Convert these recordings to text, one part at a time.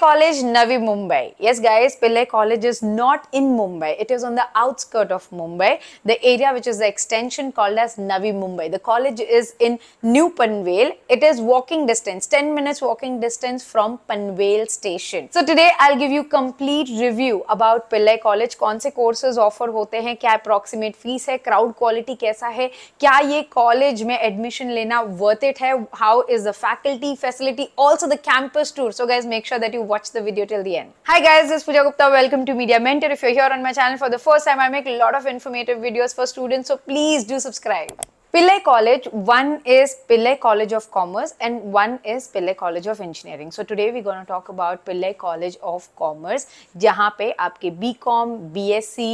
College Navi Mumbai yes guys Pillai college is not in Mumbai it is on the outskirt of Mumbai the area which is the extension called as Navi Mumbai the college is in New Panvel it is walking distance 10 minutes walking distance from Panvel station so today I give you complete review about Pillai college कौन से courses offer होते हैं क्या approximate fees है crowd quality कैसा है क्या ये कॉलेज में एडमिशन लेना वर्थ इट है how is the faculty facility also the campus tour so guys make sure that you watch the video till the end. Hi guys, this is Pooja Gupta. Welcome to Media Mentor. If you're here on my channel for the first time, I make a lot of informative videos for students, so please do subscribe. Pillai College, one is Pillai College of Commerce and one is Pillai College of Engineering. So today we're going to talk about Pillai College of Commerce, जहाँ पे आपके BCom, BSc,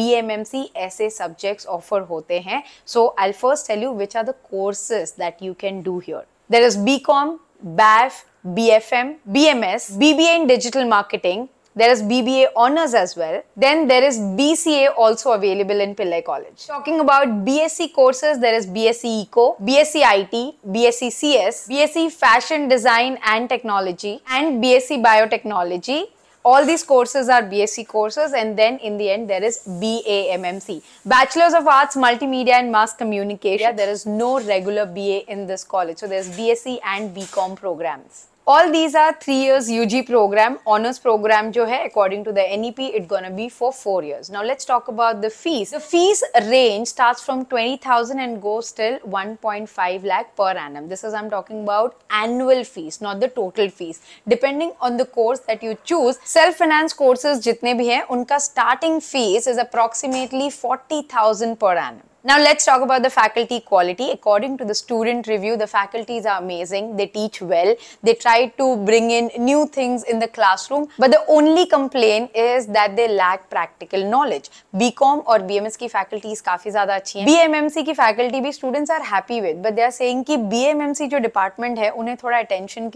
BMMC ऐसे subjects offer होते हैं So I'll first tell you which are the courses that you can do here. There is BCom, BAF, BFM, BMS, BBA in digital marketing. There is BBA honors as well. Then there is BCA also available in Pillai College. Talking about BSc courses, there is BSc Eco, BSc IT, BSc CS, BSc Fashion Design and Technology, and BSc Biotechnology all these courses are BSc courses and then in the end there is BAMMC Bachelors of Arts Multimedia and Mass Communication there is no regular BA in this college so there's BSc and BCom programs all these are three years UG program, honors program jo hai, according to the NEP, it's gonna be for four years. Now let's talk about the fees. The fees range starts from 20,000 and goes till 1.5 lakh per annum. This is I'm talking about annual fees, not the total fees. Depending on the course that you choose, self-finance courses jitne bhi hai, unka starting fees is approximately 40,000 per annum. Now let's talk about the faculty quality. According to the student review, the faculties are amazing. They teach well. They try to bring in new things in the classroom. But the only complaint is that they lack practical knowledge. BCom or BMS की faculties काफी ज़्यादा अच्छी हैं. BMMC की faculty भी students are happy with. But they are saying कि BMMC जो department है उन्हें attention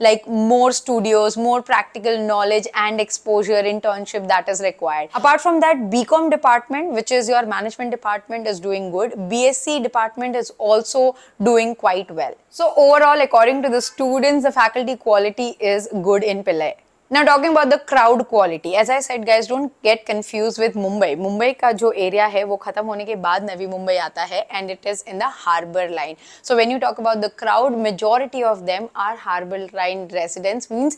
Like more studios, more practical knowledge and exposure internship that is required. Apart from that, BCom department which is your management department department is doing good. BSc department is also doing quite well. So overall, according to the students, the faculty quality is good in Pillai. Now talking about the crowd quality as I said guys don't get confuse with Mumbai Mumbai का जो area है वो खत्म होने के बाद नवी मुंबई आता है and it is in the harbour line so when you talk about the crowd majority of them are harbour line residents means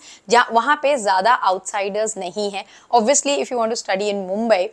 वहाँ पे ज़्यादा आउटसाइडर्स नहीं है obviously if you want to study in Mumbai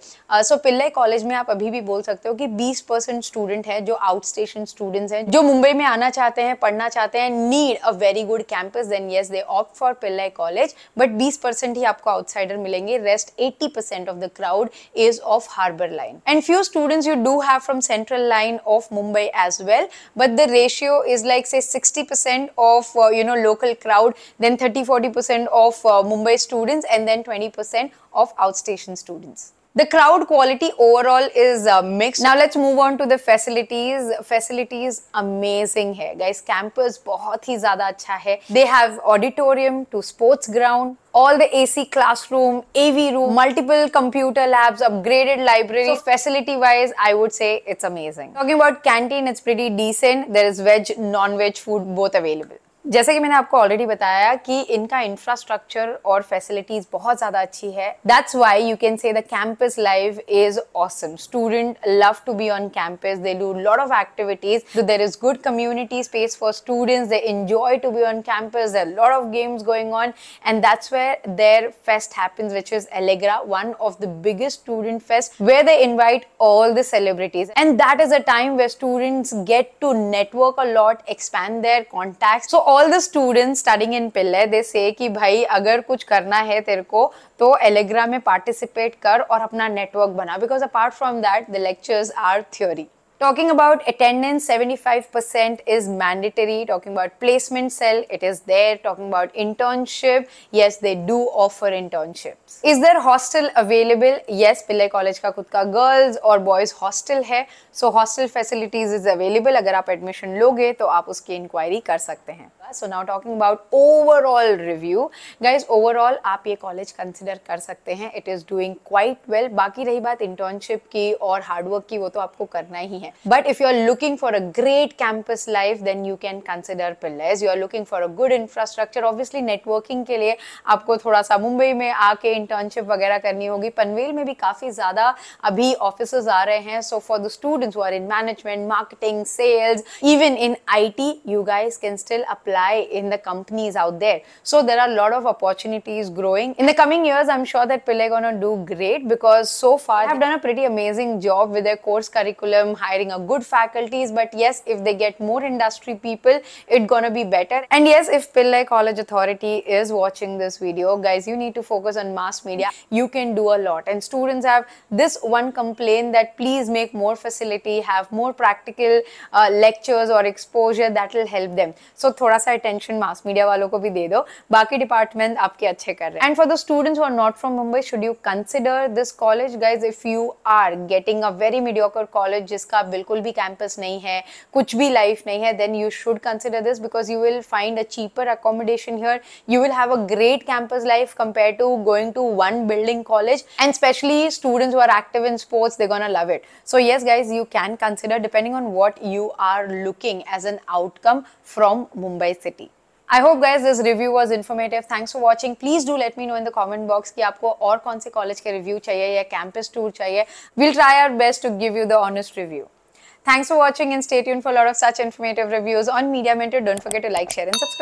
so Pillai college में आप अभी भी बोल सकते हो कि बीस परसेंट स्टूडेंट हैं जो आउट स्टेशन स्टूडेंट्स हैं जो मुंबई में आना चाहते हैं पढ़ना चाहते हैं need a very good campus then yes they opt for Pillai college but बीस 20% परसेंट ही आपको आउटसाइडर मिलेंगे rest 80% percent of the crowd is of harbour line and few students you do have from central line of Mumbai as well but the ratio is like say 60% percent of you know local crowd then 30 40% percent of Mumbai students and then twenty of outstation students The crowd quality overall is uh, mixed. Now let's move on to the facilities. Facilities amazing here, guys. Campus बहुत ही ज़्यादा अच्छा है. They have auditorium to sports ground. All the AC classroom, AV room, multiple computer labs, upgraded library. So facility wise, I would say it's amazing. Talking about canteen, it's pretty decent. There is veg, non-veg food both available. जैसे कि मैंने आपको already बताया कि इनका infrastructure और facilities बहुत ज्यादा अच्छी है that's why you can say the campus life is awesome student love to be on campus they do lot of activities so there is good community space for students they enjoy to be on campus there are a lot of games going on and that's where their fest happens which is allegra one of the biggest student fest where they invite all the celebrities and that is a time where students get to network a lot expand their contacts so all all the student starting in Pillai they say कि भाई अगर कुछ करना है तेरे को तो Allegra में पार्टिसिपेट कर और अपना नेटवर्क बना because apart from that the lectures are theory talking about attendance 75% percent is mandatory talking about placement cell it is there talking about internship yes they do offer internship is there hostel available yes Pillai college का खुद का girls और boys hostel है so hostel facilities is available अगर आप admission लोगे तो आप उसकी इंक्वायरी कर सकते हैं so now talking about overall review guys overall आप ये कॉलेज कंसिडर कर सकते हैं it is doing quite well बाकी रही बात इंटर्नशिप की और हार्डवर्क की वो तो आपको करना ही है but if you are looking for a great campus life then you can consider Pillai's you are looking for a good infrastructure obviously networking के लिए आपको थोड़ा सा मुंबई में आके इंटर्नशिप वगैरह करनी होगी पनवेल में भी काफ़ी ज़्यादा अभी ऑफिस आ रहे हैं so for the students are in management marketing sales even in I T you guys can still apply in the companies out there. So there are a lot of opportunities growing. In the coming years, I'm sure that Pillai gonna do great because so far they have done a pretty amazing job with their course curriculum, hiring a good faculties. But yes, if they get more industry people, it's gonna be better. And yes, if Pillai College Authority is watching this video, guys, you need to focus on mass media. You can do a lot. And students have this one complaint that please make more facility, have more practical uh, lectures or exposure that will help them. So, thoda sa सा attention mass media वालों को भी दे दो बाकी department आपके अच्छे कर रहे हैं and for the students who are not from Mumbai should you consider this college guys if you are getting a very mediocre college जिसका बिल्कुल भी कैंपस नहीं है कुछ भी लाइफ नहीं है then you should consider this because you will find a cheaper accommodation here you will have a great campus life compare to going to one building college and specially students who are active in sports they gonna love it so yes guys you can consider depending on what you are looking as an outcome from Mumbai city. I hope guys this review was informative thanks for watching please do let me know in the comment box कि आपको और कौन से college के review चाहिए या campus tour चाहिए will try our best to give you the honest review thanks for watching and state for lot of such informative reviews on Media Mentor don't forget to like share and subscribe